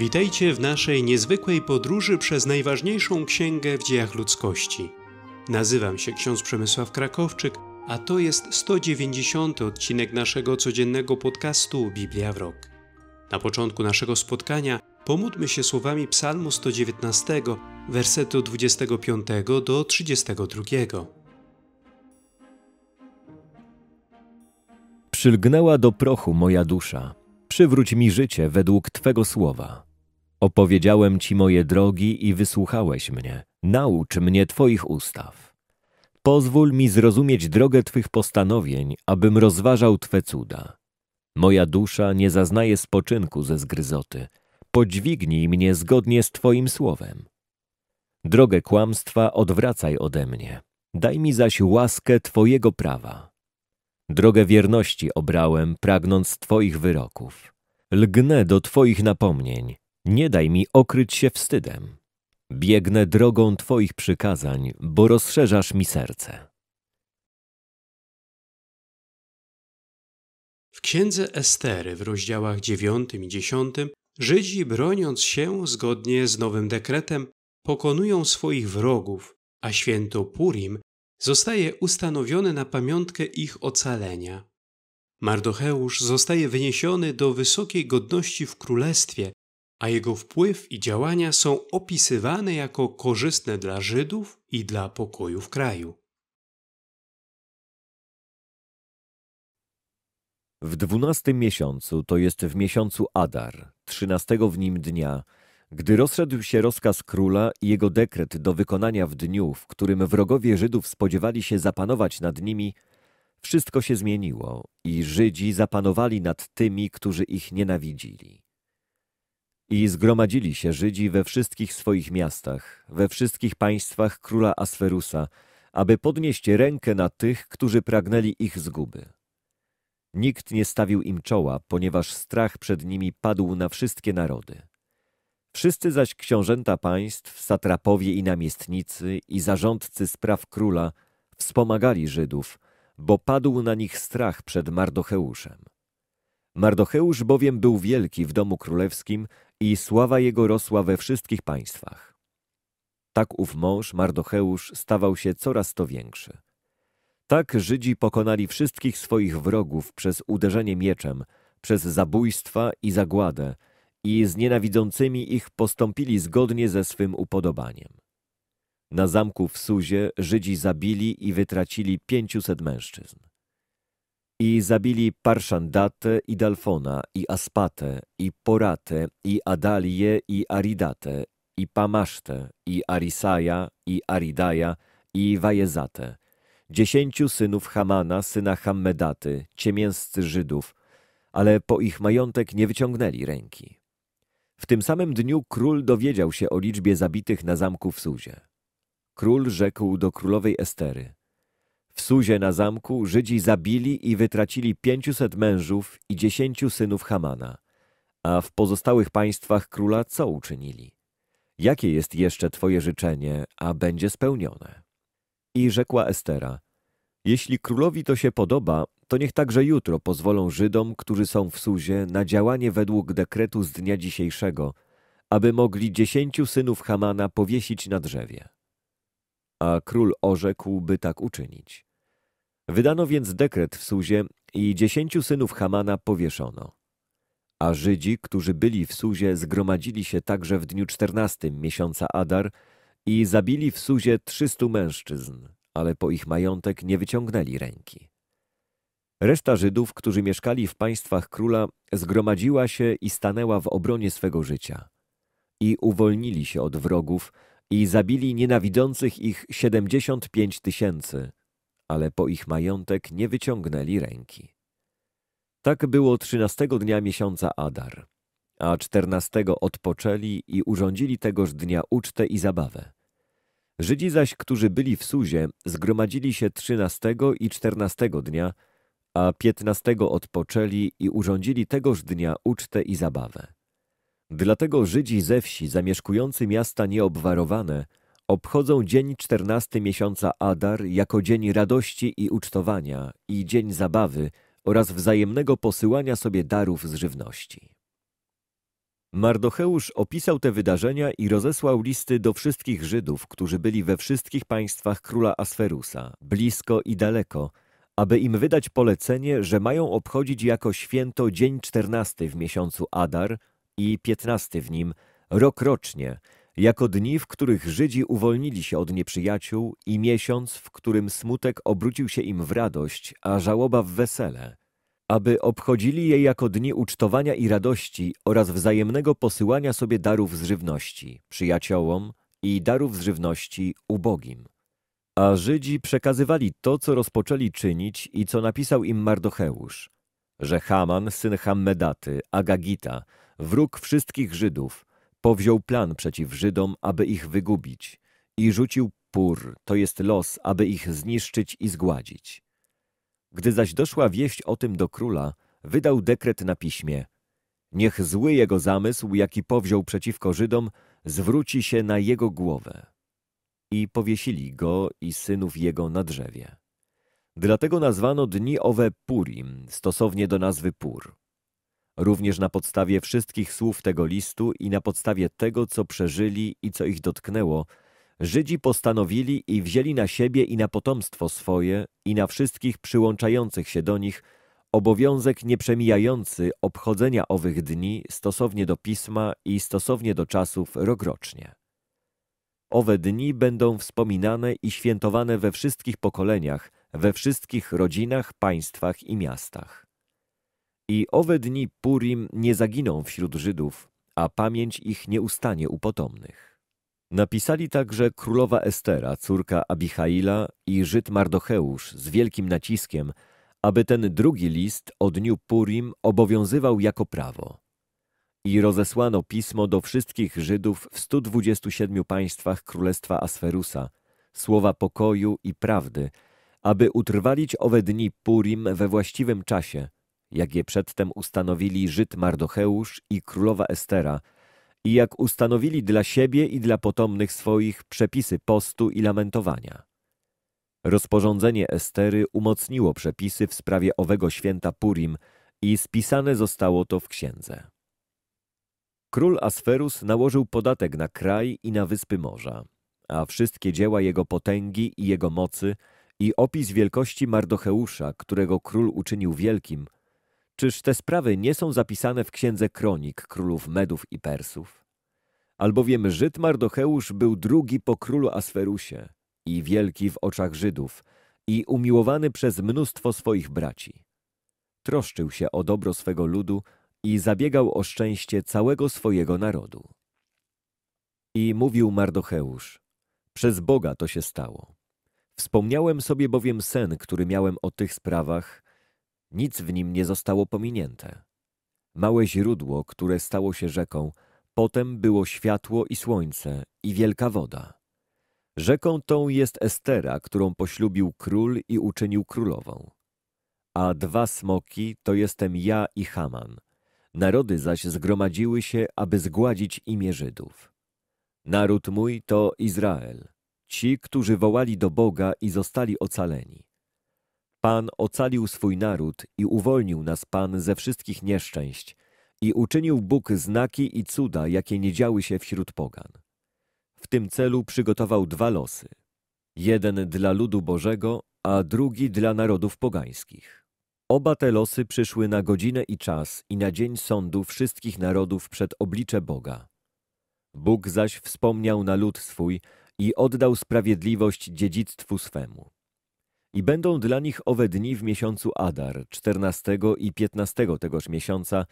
Witajcie w naszej niezwykłej podróży przez najważniejszą księgę w dziejach ludzkości. Nazywam się ksiądz Przemysław Krakowczyk, a to jest 190 odcinek naszego codziennego podcastu Biblia w rok. Na początku naszego spotkania pomódmy się słowami Psalmu 119, wersetu 25 do 32. Przylgnęła do prochu moja dusza. Przywróć mi życie według Twego słowa. Opowiedziałem Ci moje drogi i wysłuchałeś mnie. Naucz mnie Twoich ustaw. Pozwól mi zrozumieć drogę Twych postanowień, abym rozważał Twe cuda. Moja dusza nie zaznaje spoczynku ze zgryzoty. Podźwignij mnie zgodnie z Twoim słowem. Drogę kłamstwa odwracaj ode mnie. Daj mi zaś łaskę Twojego prawa. Drogę wierności obrałem, pragnąc Twoich wyroków. Lgnę do Twoich napomnień, nie daj mi okryć się wstydem. Biegnę drogą Twoich przykazań, bo rozszerzasz mi serce. W księdze Estery w rozdziałach 9 i 10 Żydzi broniąc się zgodnie z nowym dekretem pokonują swoich wrogów, a święto Purim zostaje ustanowione na pamiątkę ich ocalenia. Mardocheusz zostaje wyniesiony do wysokiej godności w królestwie a jego wpływ i działania są opisywane jako korzystne dla Żydów i dla pokoju w kraju. W dwunastym miesiącu, to jest w miesiącu Adar, trzynastego w nim dnia, gdy rozszedł się rozkaz króla i jego dekret do wykonania w dniu, w którym wrogowie Żydów spodziewali się zapanować nad nimi, wszystko się zmieniło i Żydzi zapanowali nad tymi, którzy ich nienawidzili. I zgromadzili się Żydzi we wszystkich swoich miastach, we wszystkich państwach króla Asferusa, aby podnieść rękę na tych, którzy pragnęli ich zguby. Nikt nie stawił im czoła, ponieważ strach przed nimi padł na wszystkie narody. Wszyscy zaś książęta państw, satrapowie i namiestnicy i zarządcy spraw króla wspomagali Żydów, bo padł na nich strach przed Mardocheuszem. Mardocheusz bowiem był wielki w domu królewskim i sława jego rosła we wszystkich państwach. Tak ów mąż, Mardocheusz, stawał się coraz to większy. Tak Żydzi pokonali wszystkich swoich wrogów przez uderzenie mieczem, przez zabójstwa i zagładę i z nienawidzącymi ich postąpili zgodnie ze swym upodobaniem. Na zamku w Suzie Żydzi zabili i wytracili pięciuset mężczyzn. I zabili Parszandatę i Dalfona, i Aspatę, i Poratę, i Adalię, i Aridatę, i Pamasztę, i Arisaja, i Aridaja, i Wajezatę, dziesięciu synów Hamana, syna Hammedaty, ciemięscy Żydów, ale po ich majątek nie wyciągnęli ręki. W tym samym dniu król dowiedział się o liczbie zabitych na zamku w Suzie. Król rzekł do królowej Estery – w Suzie na zamku Żydzi zabili i wytracili 500 mężów i 10 synów Hamana, a w pozostałych państwach króla co uczynili? Jakie jest jeszcze Twoje życzenie, a będzie spełnione? I rzekła Estera, jeśli królowi to się podoba, to niech także jutro pozwolą Żydom, którzy są w Suzie, na działanie według dekretu z dnia dzisiejszego, aby mogli dziesięciu synów Hamana powiesić na drzewie. A król orzekł, by tak uczynić. Wydano więc dekret w Suzie i dziesięciu synów Hamana powieszono. A Żydzi, którzy byli w Suzie, zgromadzili się także w dniu czternastym miesiąca Adar i zabili w Suzie trzystu mężczyzn, ale po ich majątek nie wyciągnęli ręki. Reszta Żydów, którzy mieszkali w państwach króla, zgromadziła się i stanęła w obronie swego życia. I uwolnili się od wrogów i zabili nienawidzących ich siedemdziesiąt pięć tysięcy – ale po ich majątek nie wyciągnęli ręki. Tak było trzynastego dnia miesiąca Adar, a czternastego odpoczęli i urządzili tegoż dnia ucztę i zabawę. Żydzi zaś, którzy byli w Suzie, zgromadzili się trzynastego i czternastego dnia, a piętnastego odpoczęli i urządzili tegoż dnia ucztę i zabawę. Dlatego Żydzi ze wsi zamieszkujący miasta nieobwarowane – Obchodzą dzień czternasty miesiąca Adar jako dzień radości i ucztowania i dzień zabawy oraz wzajemnego posyłania sobie darów z żywności. Mardocheusz opisał te wydarzenia i rozesłał listy do wszystkich Żydów, którzy byli we wszystkich państwach króla Asferusa, blisko i daleko, aby im wydać polecenie, że mają obchodzić jako święto dzień czternasty w miesiącu Adar i piętnasty w nim, rok rocznie – jako dni, w których Żydzi uwolnili się od nieprzyjaciół i miesiąc, w którym smutek obrócił się im w radość, a żałoba w wesele, aby obchodzili je jako dni ucztowania i radości oraz wzajemnego posyłania sobie darów z żywności przyjaciołom i darów z żywności ubogim. A Żydzi przekazywali to, co rozpoczęli czynić i co napisał im Mardocheusz, że Haman, syn Hammedaty, Agagita, wróg wszystkich Żydów, powziął plan przeciw Żydom, aby ich wygubić i rzucił pur, to jest los, aby ich zniszczyć i zgładzić. Gdy zaś doszła wieść o tym do króla, wydał dekret na piśmie. Niech zły jego zamysł, jaki powziął przeciwko Żydom, zwróci się na jego głowę. I powiesili go i synów jego na drzewie. Dlatego nazwano dni owe Purim, stosownie do nazwy Pur. Również na podstawie wszystkich słów tego listu i na podstawie tego, co przeżyli i co ich dotknęło, Żydzi postanowili i wzięli na siebie i na potomstwo swoje i na wszystkich przyłączających się do nich obowiązek nieprzemijający obchodzenia owych dni stosownie do pisma i stosownie do czasów rokrocznie. Owe dni będą wspominane i świętowane we wszystkich pokoleniach, we wszystkich rodzinach, państwach i miastach. I owe dni Purim nie zaginą wśród Żydów, a pamięć ich nie ustanie u potomnych. Napisali także królowa Estera, córka Abichaila i Żyd Mardocheusz z wielkim naciskiem, aby ten drugi list o dniu Purim obowiązywał jako prawo. I rozesłano pismo do wszystkich Żydów w 127 państwach Królestwa Asferusa, słowa pokoju i prawdy, aby utrwalić owe dni Purim we właściwym czasie – jak je przedtem ustanowili Żyd Mardocheusz i królowa Estera, i jak ustanowili dla siebie i dla potomnych swoich przepisy postu i lamentowania. Rozporządzenie Estery umocniło przepisy w sprawie owego święta Purim i spisane zostało to w księdze. Król Asferus nałożył podatek na kraj i na wyspy morza, a wszystkie dzieła jego potęgi i jego mocy i opis wielkości Mardocheusza, którego król uczynił wielkim – Czyż te sprawy nie są zapisane w księdze kronik królów Medów i Persów? Albowiem Żyd Mardocheusz był drugi po królu Asferusie i wielki w oczach Żydów i umiłowany przez mnóstwo swoich braci. Troszczył się o dobro swego ludu i zabiegał o szczęście całego swojego narodu. I mówił Mardocheusz, przez Boga to się stało. Wspomniałem sobie bowiem sen, który miałem o tych sprawach nic w nim nie zostało pominięte. Małe źródło, które stało się rzeką, potem było światło i słońce i wielka woda. Rzeką tą jest Estera, którą poślubił król i uczynił królową. A dwa smoki to jestem ja i Haman. Narody zaś zgromadziły się, aby zgładzić imię Żydów. Naród mój to Izrael, ci, którzy wołali do Boga i zostali ocaleni. Pan ocalił swój naród i uwolnił nas Pan ze wszystkich nieszczęść i uczynił Bóg znaki i cuda, jakie nie działy się wśród pogan. W tym celu przygotował dwa losy. Jeden dla ludu Bożego, a drugi dla narodów pogańskich. Oba te losy przyszły na godzinę i czas i na dzień sądu wszystkich narodów przed oblicze Boga. Bóg zaś wspomniał na lud swój i oddał sprawiedliwość dziedzictwu swemu. I będą dla nich owe dni w miesiącu Adar, 14 i 15 tegoż miesiąca,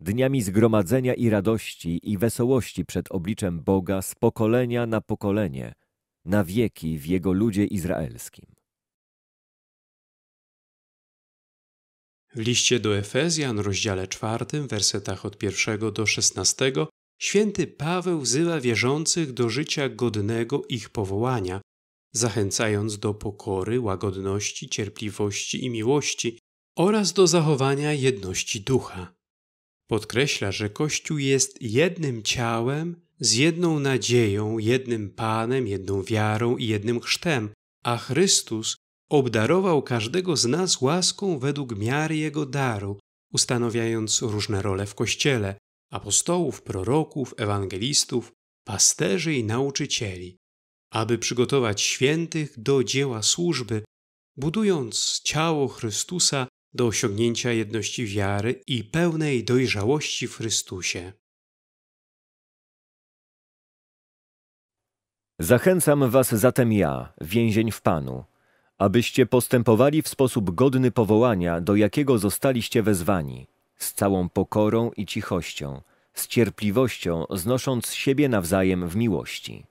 dniami zgromadzenia i radości i wesołości przed obliczem Boga z pokolenia na pokolenie, na wieki w Jego ludzie izraelskim. W liście do Efezjan, rozdziale czwartym, wersetach od pierwszego do szesnastego, święty Paweł wzywa wierzących do życia godnego ich powołania, zachęcając do pokory, łagodności, cierpliwości i miłości oraz do zachowania jedności ducha. Podkreśla, że Kościół jest jednym ciałem, z jedną nadzieją, jednym Panem, jedną wiarą i jednym chrztem, a Chrystus obdarował każdego z nas łaską według miary Jego daru, ustanawiając różne role w Kościele apostołów, proroków, ewangelistów, pasterzy i nauczycieli aby przygotować świętych do dzieła służby, budując ciało Chrystusa do osiągnięcia jedności wiary i pełnej dojrzałości w Chrystusie. Zachęcam Was zatem ja, więzień w Panu, abyście postępowali w sposób godny powołania, do jakiego zostaliście wezwani, z całą pokorą i cichością, z cierpliwością, znosząc siebie nawzajem w miłości.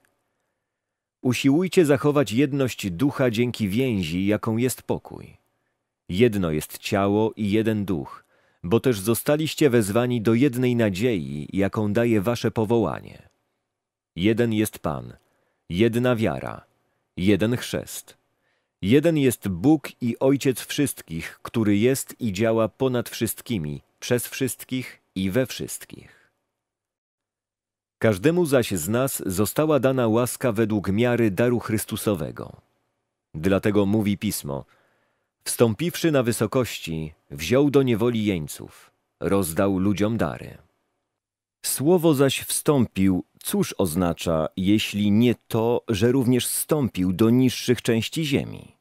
Usiłujcie zachować jedność ducha dzięki więzi, jaką jest pokój. Jedno jest ciało i jeden duch, bo też zostaliście wezwani do jednej nadziei, jaką daje wasze powołanie. Jeden jest Pan, jedna wiara, jeden chrzest. Jeden jest Bóg i Ojciec wszystkich, który jest i działa ponad wszystkimi, przez wszystkich i we wszystkich. Każdemu zaś z nas została dana łaska według miary daru Chrystusowego. Dlatego mówi Pismo, wstąpiwszy na wysokości, wziął do niewoli jeńców, rozdał ludziom dary. Słowo zaś wstąpił, cóż oznacza, jeśli nie to, że również wstąpił do niższych części ziemi?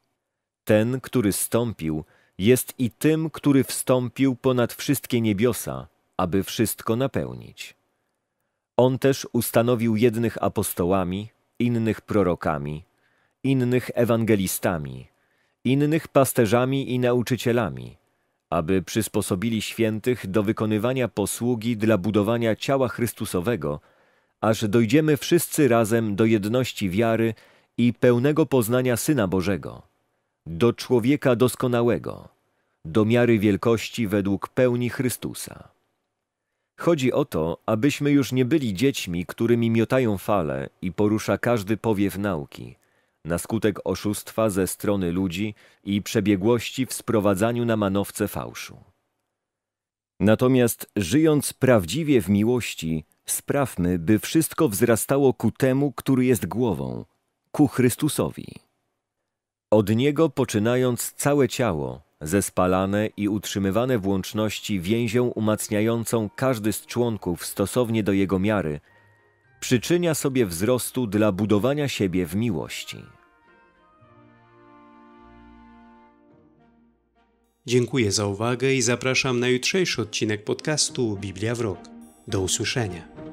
Ten, który stąpił, jest i tym, który wstąpił ponad wszystkie niebiosa, aby wszystko napełnić. On też ustanowił jednych apostołami, innych prorokami, innych ewangelistami, innych pasterzami i nauczycielami, aby przysposobili świętych do wykonywania posługi dla budowania ciała Chrystusowego, aż dojdziemy wszyscy razem do jedności wiary i pełnego poznania Syna Bożego, do człowieka doskonałego, do miary wielkości według pełni Chrystusa. Chodzi o to, abyśmy już nie byli dziećmi, którymi miotają fale i porusza każdy powiew nauki, na skutek oszustwa ze strony ludzi i przebiegłości w sprowadzaniu na manowce fałszu. Natomiast żyjąc prawdziwie w miłości, sprawmy, by wszystko wzrastało ku temu, który jest głową, ku Chrystusowi. Od Niego poczynając całe ciało, zespalane i utrzymywane w łączności więzią umacniającą każdy z członków stosownie do jego miary, przyczynia sobie wzrostu dla budowania siebie w miłości. Dziękuję za uwagę i zapraszam na jutrzejszy odcinek podcastu Biblia w Rok. Do usłyszenia.